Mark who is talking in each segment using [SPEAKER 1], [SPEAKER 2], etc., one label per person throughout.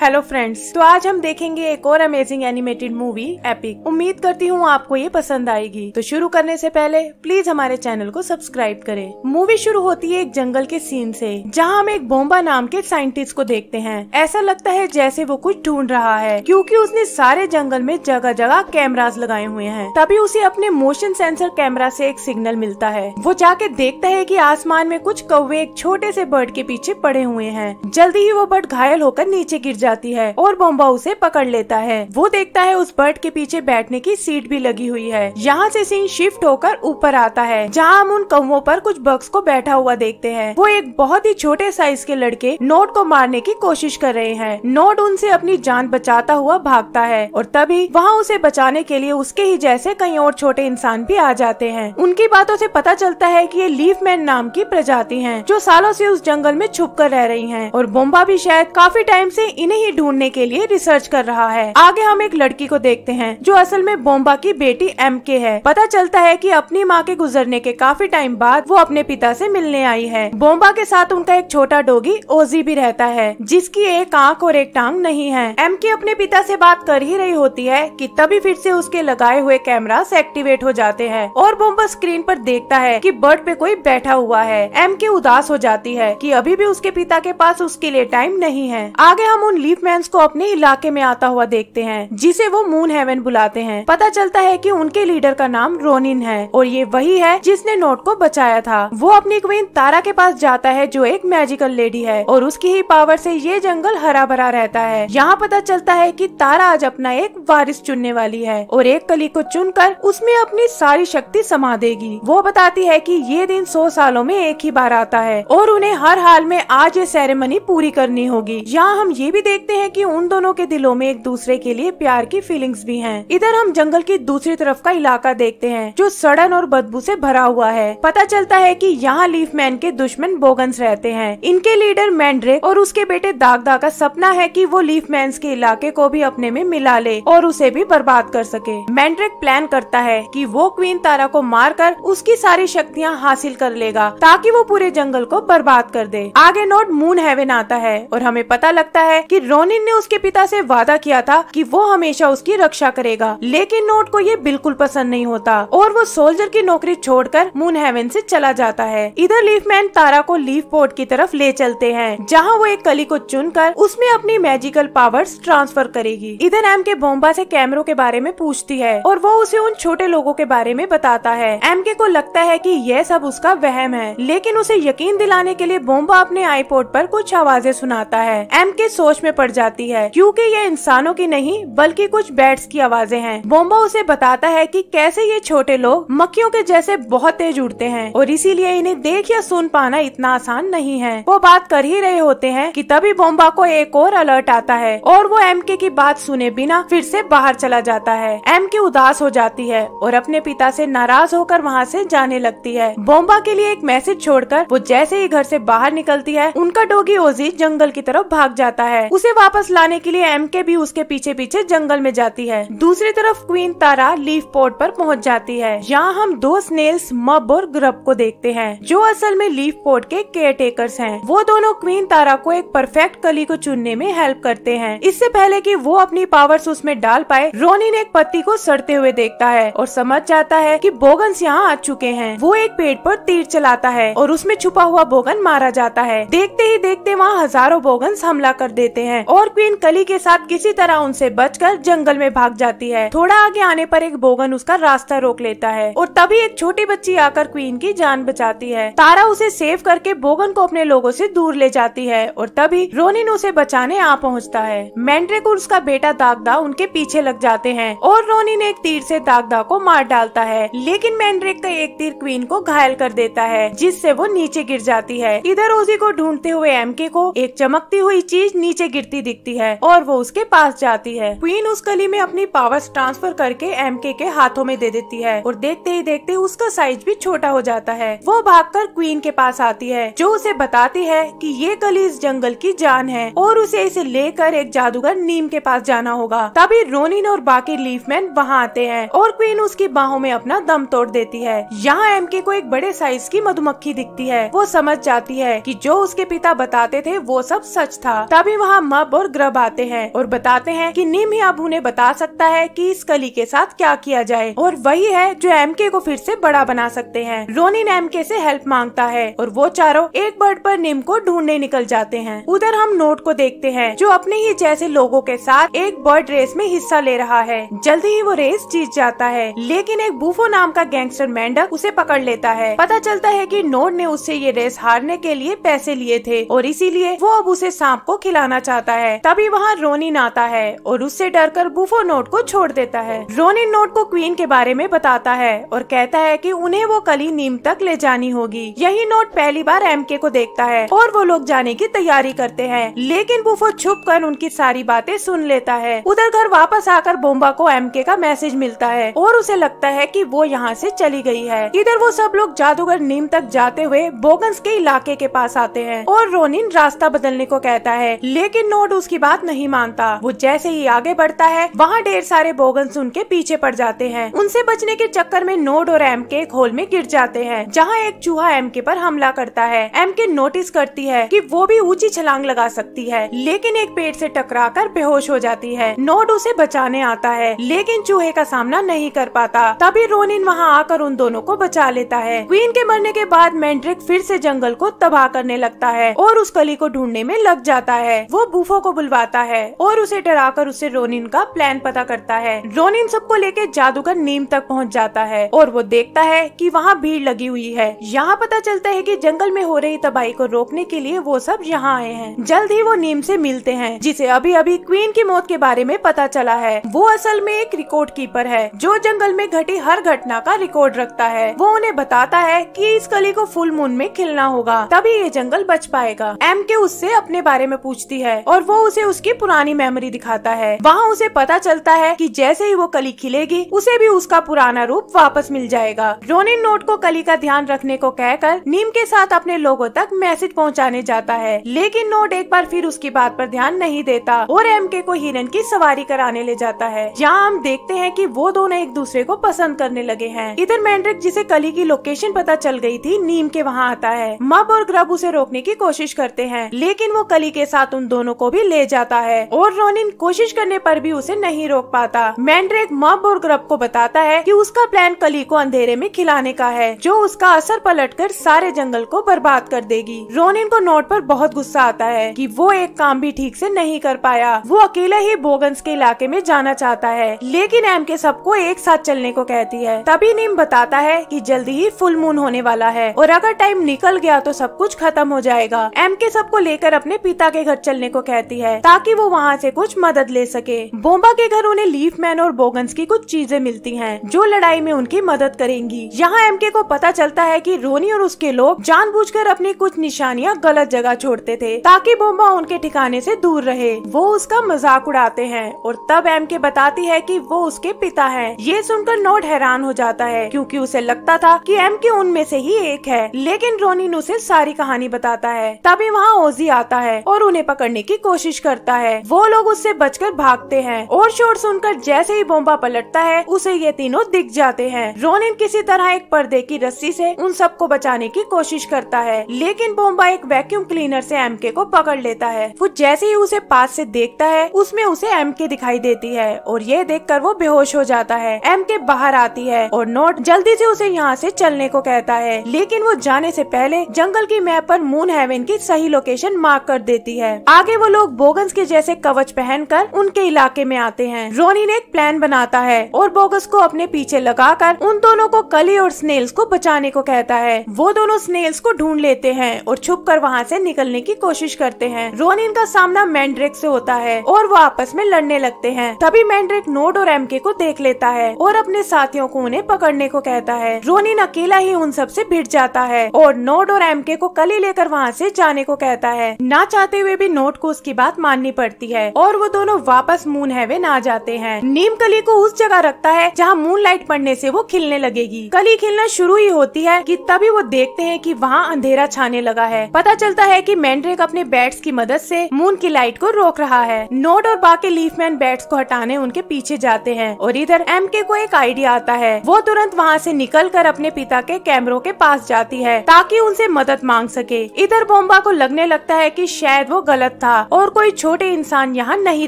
[SPEAKER 1] Hello friends तो आज हम देखेंगे एक और अमेजिंग एनिमेटेड मूवी एपिक उम्मीद करती हूँ आपको ये पसंद आएगी तो शुरू करने से पहले प्लीज हमारे चैनल को सब्सक्राइब करें मूवी शुरू होती है एक जंगल के सीन से जहाँ हम एक बोम्बा नाम के साइंटिस्ट को देखते हैं ऐसा लगता है जैसे वो कुछ ढूंढ रहा है क्यूँकी उसने सारे जंगल में जगह जगह कैमराज लगाए हुए हैं तभी उसे अपने मोशन सेंसर कैमरा ऐसी से एक सिग्नल मिलता है वो जाके देखता है की आसमान में कुछ कौवे एक छोटे से बर्ड के पीछे पड़े हुए हैं जल्दी ही वो बर्ड घायल होकर नीचे गिर गिर जाती है और बोम्बा उसे पकड़ लेता है वो देखता है उस बर्ड के पीछे बैठने की सीट भी लगी हुई है यहाँ से सीन शिफ्ट होकर ऊपर आता है जहाँ हम उन कौ पर कुछ बक्स को बैठा हुआ देखते हैं वो एक बहुत ही छोटे साइज के लड़के नोट को मारने की कोशिश कर रहे हैं नोट उनसे अपनी जान बचाता हुआ भागता है और तभी वहाँ उसे बचाने के लिए उसके ही जैसे कई और छोटे इंसान भी आ जाते हैं उनकी बातों से पता चलता है कि ये लीफ मैन नाम की प्रजाति है जो सालों से उस जंगल में छुप कर रह रही है और बोम्बा भी शायद काफी टाइम से इन्हें ही ढूंढने के लिए रिसर्च कर रहा है आगे हम एक लड़की को देखते हैं जो असल में बोम्बा की बेटी एम के है पता चलता है कि अपनी माँ के गुजरने के काफी टाइम बाद वो अपने पिता से मिलने आई है बोम्बा के साथ उनका एक छोटा डोगी ओजी भी रहता है जिसकी एक आँख और एक टांग नहीं है एम के अपने पिता से बात कर ही रही होती है कि तभी फिर से उसके लगाए हुए कैमरा एक्टिवेट हो जाते हैं और बोम्बा स्क्रीन पर देखता है कि बर्ड पे कोई बैठा हुआ है एम के उदास हो जाती है कि अभी भी उसके पिता के पास उसके लिए टाइम नहीं है आगे हम उन लीफ मैं को अपने इलाके में आता हुआ देखते हैं जिसे वो मून हेवन बुलाते हैं पता चलता है की उनके लीडर का नाम रोनिन है और ये वही है जिसने नोट को बचाया था वो अपनी क्वीन तारा के पास जाता है जो एक मैजिकल लेडी है और उसकी ही पावर से ये जंगल हरा भरा रहता है यहाँ पता चलता है कि तारा आज अपना एक वारिस चुनने वाली है और एक कली को चुनकर उसमें अपनी सारी शक्ति समा देगी वो बताती है कि ये दिन सौ सालों में एक ही बार आता है और उन्हें हर हाल में आज ये सेरेमनी पूरी करनी होगी यहाँ हम ये भी भी देखते हैं कि उन दोनों के दिलों में एक दूसरे के लिए प्यार की फीलिंग्स भी हैं। इधर हम जंगल की दूसरी तरफ का इलाका देखते हैं जो सड़न और बदबू से भरा हुआ है पता चलता है कि यहाँ लीफ मैन के दुश्मन बोगन्स रहते हैं इनके लीडर मैंड्रे और उसके बेटे दागदा का सपना है की वो लीफ मैन के इलाके को भी अपने में मिला ले और उसे भी बर्बाद कर सके मैंड्रिक प्लान करता है कि वो क्वीन तारा को मार कर उसकी सारी शक्तियाँ हासिल कर लेगा ताकि वो पूरे जंगल को बर्बाद कर दे आगे नोट मून हेवन आता है और हमें पता लगता है कि रोनिन ने उसके पिता से वादा किया था कि वो हमेशा उसकी रक्षा करेगा लेकिन नोट को ये बिल्कुल पसंद नहीं होता और वो सोल्जर की नौकरी छोड़कर मून हेवन से चला जाता है इधर लीफमैन तारा को लीफ पोर्ट की तरफ ले चलते हैं जहाँ वो एक कली को चुनकर उसमें अपनी मैजिकल पावर्स ट्रांसफर करेगी इधर एम के बोम्बा से कैमरों के बारे में पूछती है और वो उसे उन छोटे लोगों के बारे में बताता है एम के को लगता है कि यह सब उसका वहम है लेकिन उसे यकीन दिलाने के लिए बोम्बा अपने आईपोर्ट पर कुछ आवाजें सुनाता है एम के सोल सोच में पड़ जाती है क्योंकि ये इंसानों की नहीं बल्कि कुछ बैट्स की आवाजें हैं बोम्बो उसे बताता है कि कैसे ये छोटे लोग मक्खियों के जैसे बहुत तेज उड़ते हैं और इसीलिए इन्हें देख या सुन पाना इतना आसान नहीं है वो बात कर ही रहे होते हैं कि तभी बोम्बा को एक और अलर्ट आता है और वो एम के की बात सुने बिना फिर से बाहर चला जाता है एम के उदास हो जाती है और अपने पिता से नाराज होकर वहाँ से जाने लगती है बोम्बा के लिए एक मैसेज छोड़कर वो जैसे ही घर से बाहर निकलती है उनका डोगी ओजी जंगल की तरफ भाग जाता है है उसे वापस लाने के लिए एम के भी उसके पीछे पीछे जंगल में जाती है दूसरी तरफ क्वीन तारा लीफ पोर्ट पर पहुंच जाती है यहाँ हम दो स्नेल्स मब और ग्रब को देखते हैं जो असल में लीफ पोर्ट के केयर टेकर है वो दोनों क्वीन तारा को एक परफेक्ट कली को चुनने में हेल्प करते हैं इससे पहले की वो अपनी पावर्स उसमें डाल पाए रोनी ने एक पत्ती को सड़ते हुए देखता है और समझ जाता है कि बोगन्स यहाँ आ चुके हैं वो एक पेड़ पर तीर चलाता है और उसमें छुपा हुआ बोगन मारा जाता है देखते ही देखते वहाँ हजारों बोगन्स हमला कर देते देते हैं और क्वीन कली के साथ किसी तरह उनसे बचकर जंगल में भाग जाती है थोड़ा आगे आने पर एक बोगन उसका रास्ता रोक लेता है और तभी एक छोटी बच्ची आकर क्वीन की जान बचाती है तारा उसे सेव करके बोगन को अपने लोगों से दूर ले जाती है और तभी रोनिन उसे बचाने आ पहुंचता है मैंड्रिक और उसका बेटा दागदा उनके पीछे लग जाते हैं और रोनिन एक तीर से दागदा को मार डालता है लेकिन मैंड्रिक का एक तीर क्वीन को घायल कर देता है जिससे वो नीचे गिर जाती है इधर ओजी को ढूंढते हुए एम को एक चमकती हुई चीज नीचे नीचे गिरती दिखती है और वो उसके पास जाती है क्वीन उस गली में अपनी पावर्स ट्रांसफर करके एम के, के हाथों में दे देती है और देखते ही देखते उसका साइज भी छोटा हो जाता है वो कर क्वीन के पास आती है जो उसे बताती है कि ये गली इस जंगल की जान है और उसे इसे लेकर एक जादूगर नीम के पास जाना होगा तभी रोनिन और बाकी लीफमैन वहाँ आते हैं और क्वीन उसकी बाहों में अपना दम तोड़ देती है यहाँ एम के को एक बड़े साइज की मधुमक्खी दिखती है वो समझ जाती है कि जो उसके पिता बताते थे वो सब सच था तभी वहाँ वहाँ मब और ग्रब आते हैं और बताते हैं कि निम ही अब उन्हें बता सकता है कि इस कली के साथ क्या किया जाए और वही है जो एम के को फिर से बड़ा बना सकते हैं रोनिन एम के से हेल्प मांगता है और वो चारों एक बर्ड पर निम को ढूंढने निकल जाते हैं उधर हम नोट को देखते हैं जो अपने ही जैसे लोगों के साथ एक बर्ड रेस में हिस्सा ले रहा है जल्दी ही वो रेस जीत जाता है लेकिन एक बूफो नाम का गैंगस्टर मेंढक उसे पकड़ लेता है पता चलता है कि नोट ने उससे ये रेस हारने के लिए पैसे लिए थे और इसीलिए वो अब उसे सांप को खिलाना चाहता है तभी वहाँ रोनिन आता है और उससे डर कर बुफो नोट को छोड़ देता है रोनिन नोट को क्वीन के बारे में बताता है और कहता है की उन्हें वो कली नीम तक ले जानी होगी यही नोट पहली बार एम के को देखता है और वो लोग जाने की तैयारी करते हैं लेकिन बुफो छुप कर उनकी सारी बातें सुन लेता है उधर घर वापस आकर बोम्बा को एम के का मैसेज मिलता है और उसे लगता है कि वो यहाँ से चली गई है इधर वो सब लोग जादूगर नीम तक जाते हुए बोगन्स के इलाके के पास आते हैं और रोनिन रास्ता बदलने को कहता है लेकिन लेकिन नोड उसकी बात नहीं मानता वो जैसे ही आगे बढ़ता है वहाँ ढेर सारे बोगन्स उनके पीछे पड़ जाते हैं उनसे बचने के चक्कर में नोड और एम के एक होल में गिर जाते हैं जहाँ एक चूहा एम के पर हमला करता है एम के नोटिस करती है कि वो भी ऊंची छलांग लगा सकती है लेकिन एक पेड़ से टकरा कर बेहोश हो जाती है नोड उसे बचाने आता है लेकिन चूहे का सामना नहीं कर पाता तभी रोनिन वहाँ आकर उन दोनों को बचा लेता है क्वीन के मरने के बाद मैंड्रिक फिर से जंगल को तबाह करने लगता है और उस कली को ढूंढने में लग जाता है वो बूफो को बुलवाता है और उसे डराकर उसे रोनिन का प्लान पता करता है रोनिन सबको लेके जादूगर नीम तक पहुंच जाता है और वो देखता है कि वहाँ भीड़ लगी हुई है यहाँ पता चलता है कि जंगल में हो रही तबाही को रोकने के लिए वो सब यहाँ आए हैं जल्द ही वो नीम से मिलते हैं जिसे अभी अभी क्वीन की मौत के बारे में पता चला है वो असल में एक रिकॉर्ड कीपर है जो जंगल में घटी हर घटना का रिकॉर्ड रखता है वो उन्हें बताता है कि इस कली को फुल मून में खिलना होगा तभी ये जंगल बच पाएगा एम के उससे अपने बारे में पूछती होती है और वो उसे उसकी पुरानी मेमोरी दिखाता है वहाँ उसे पता चलता है कि जैसे ही वो कली खिलेगी उसे भी उसका पुराना रूप वापस मिल जाएगा रोनिन नोट को कली का ध्यान रखने को कहकर नीम के साथ अपने लोगो तक मैसेज पहुँचाने जाता है लेकिन नोट एक बार फिर उसकी बात आरोप ध्यान नहीं देता और एम के को हिरन की सवारी कराने ले जाता है यहाँ हम देखते हैं की वो दोनों एक दूसरे को पसंद करने लगे हैं इधर मैंड्रिक जिसे कली की लोकेशन पता चल गई थी नीम के वहाँ आता है मब और ग्रब उसे रोकने की कोशिश करते हैं लेकिन वो कली के साथ उन दोनों को भी ले जाता है और रोनिन कोशिश करने पर भी उसे नहीं रोक पाता मैंड्रेक मब और ग्रब को बताता है कि उसका प्लान कली को अंधेरे में खिलाने का है जो उसका असर पलटकर सारे जंगल को बर्बाद कर देगी रोनिन को नोट पर बहुत गुस्सा आता है कि वो एक काम भी ठीक से नहीं कर पाया वो अकेले ही बोगन्स के इलाके में जाना चाहता है लेकिन एम के सबको एक साथ चलने को कहती है तभी नीम बताता है कि जल्दी ही फुल मून होने वाला है और अगर टाइम निकल गया तो सब कुछ खत्म हो जाएगा एम के सबको लेकर अपने पिता के घर चलने चलने को कहती है ताकि वो वहाँ से कुछ मदद ले सके बोम्बा के घर उन्हें लीफ मैन और बोगन्स की कुछ चीजें मिलती हैं जो लड़ाई में उनकी मदद करेंगी यहाँ एम को पता चलता है कि रोनी और उसके लोग जानबूझकर अपनी कुछ निशानियाँ गलत जगह छोड़ते थे ताकि बोम्बा उनके ठिकाने से दूर रहे वो उसका मजाक उड़ाते हैं और तब एम के बताती है कि वो उसके पिता है ये सुनकर नोट हैरान हो जाता है क्योंकि उसे लगता था कि एम के उनमें से ही एक है लेकिन ने उसे सारी कहानी बताता है तभी वहाँ ओजी आता है और उन्हें पकड़ करने की कोशिश करता है वो लोग उससे बचकर भागते हैं और शोर सुनकर जैसे ही बोम्बा पलटता है उसे ये तीनों दिख जाते हैं रोनिन किसी तरह एक पर्दे की रस्सी से उन सबको बचाने की कोशिश करता है लेकिन बोम्बा एक वैक्यूम क्लीनर से एमके को पकड़ लेता है वो जैसे ही उसे पास से देखता है उसमें उसे एमके दिखाई देती है और ये देखकर वो बेहोश हो जाता है एमके बाहर आती है और नोट जल्दी से उसे यहाँ से चलने को कहता है लेकिन वो जाने से पहले जंगल की मैप पर मून हेवन की सही लोकेशन मार्क कर देती है आगे वो लोग बोगस के जैसे कवच पहनकर उनके इलाके में आते हैं रोनी ने एक प्लान बनाता है और बोगस को अपने पीछे लगाकर उन दोनों को कली और स्नेल्स को बचाने को कहता है वो दोनों स्नेल्स को ढूंढ लेते हैं और छुप कर वहाँ से निकलने की कोशिश करते हैं रोनिन का सामना मैंड्रिक से होता है और वो आपस में लड़ने लगते हैं तभी मैंड्रिक नोड और एमके को देख लेता है और अपने साथियों को उन्हें पकड़ने को कहता है रोनिन अकेला ही उन सब से भिड़ जाता है और नोड और एमके को कली लेकर वहाँ से जाने को कहता है ना चाहते हुए भी नोड नोट को उसकी बात माननी पड़ती है और वो दोनों वापस मून हेवन आ जाते हैं नीम कली को उस जगह रखता है जहाँ मून लाइट पड़ने से वो खिलने लगेगी कली खिलना शुरू ही होती है कि तभी वो देखते हैं कि वहाँ अंधेरा छाने लगा है पता चलता है कि मैंड्रेक अपने बैट्स की मदद से मून की लाइट को रोक रहा है नोट और बाकी लीफमैन बैट्स को हटाने उनके पीछे जाते हैं और इधर एम के को एक आइडिया आता है वो तुरंत वहाँ से निकलकर अपने पिता के कैमरों के पास जाती है ताकि उनसे मदद मांग सके इधर बोम्बा को लगने लगता है कि शायद वो गलत था और कोई छोटे इंसान यहाँ नहीं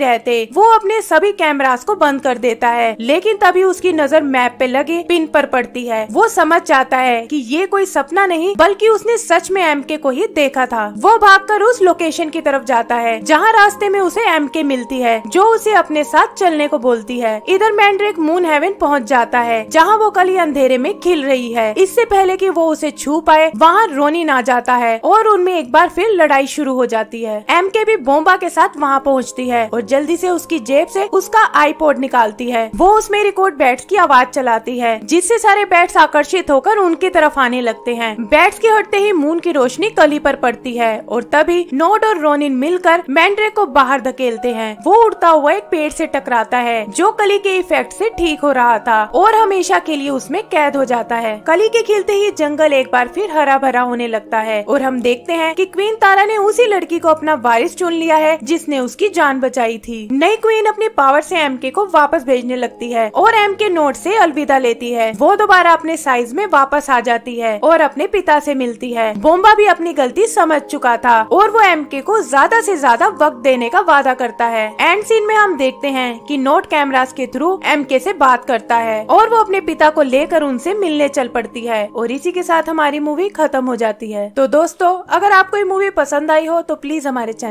[SPEAKER 1] रहते वो अपने सभी कैमरास को बंद कर देता है लेकिन तभी उसकी नजर मैप पे लगे पिन पर पड़ती है वो समझ जाता है कि ये कोई सपना नहीं बल्कि उसने सच में एम के को ही देखा था वो कर उस लोकेशन की तरफ जाता है जहाँ रास्ते में उसे एम के मिलती है जो उसे अपने साथ चलने को बोलती है इधर मैंड्रिक मून हेवन पहुँच जाता है जहाँ वो कली अंधेरे में खिल रही है इससे पहले की वो उसे छू पाए वहाँ रोनी ना जाता है और उनमें एक बार फिर लड़ाई शुरू हो जाती है एम के के भी बोम्बा के साथ वहाँ पहुँचती है और जल्दी से उसकी जेब से उसका आईपोड निकालती है वो उसमें रिकॉर्ड बैट्स की आवाज चलाती है जिससे सारे बैट्स आकर्षित होकर उनकी तरफ आने लगते हैं बैट्स के हटते ही मून की रोशनी कली पर पड़ती है और तभी नोट और रोनिन मिलकर मैंड्रे को बाहर धकेलते हैं वो उड़ता हुआ एक पेड़ से टकराता है जो कली के इफेक्ट से ठीक हो रहा था और हमेशा के लिए उसमें कैद हो जाता है कली के खिलते ही जंगल एक बार फिर हरा भरा होने लगता है और हम देखते हैं कि क्वीन तारा ने उसी लड़की को अपना वारिस वारिस चुन लिया है जिसने उसकी जान बचाई थी नई क्वीन अपनी पावर से एमके को वापस भेजने लगती है और एम के नोट से अलविदा लेती है वो दोबारा अपने साइज में वापस आ जाती है और अपने पिता से मिलती है बोम्बा भी अपनी गलती समझ चुका था और वो एम के को ज्यादा ऐसी ज्यादा वक्त देने का वादा करता है एंड सीन में हम देखते हैं की नोट कैमराज के थ्रू एम के ऐसी बात करता है और वो अपने पिता को लेकर उनसे मिलने चल पड़ती है और इसी के साथ हमारी मूवी खत्म हो जाती है तो दोस्तों अगर आपको ये मूवी पसंद आई हो तो प्लीज हमारे चैनल